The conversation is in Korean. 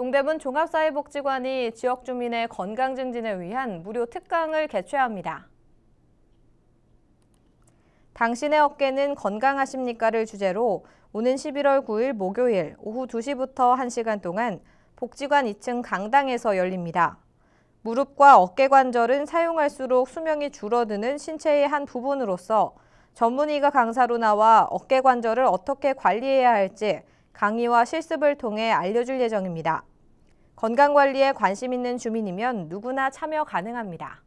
동대문 종합사회복지관이 지역 주민의 건강 증진을 위한 무료 특강을 개최합니다. 당신의 어깨는 건강하십니까를 주제로 오는 11월 9일 목요일 오후 2시부터 1시간 동안 복지관 2층 강당에서 열립니다. 무릎과 어깨 관절은 사용할수록 수명이 줄어드는 신체의 한 부분으로서 전문의가 강사로 나와 어깨 관절을 어떻게 관리해야 할지 강의와 실습을 통해 알려줄 예정입니다. 건강관리에 관심 있는 주민이면 누구나 참여 가능합니다.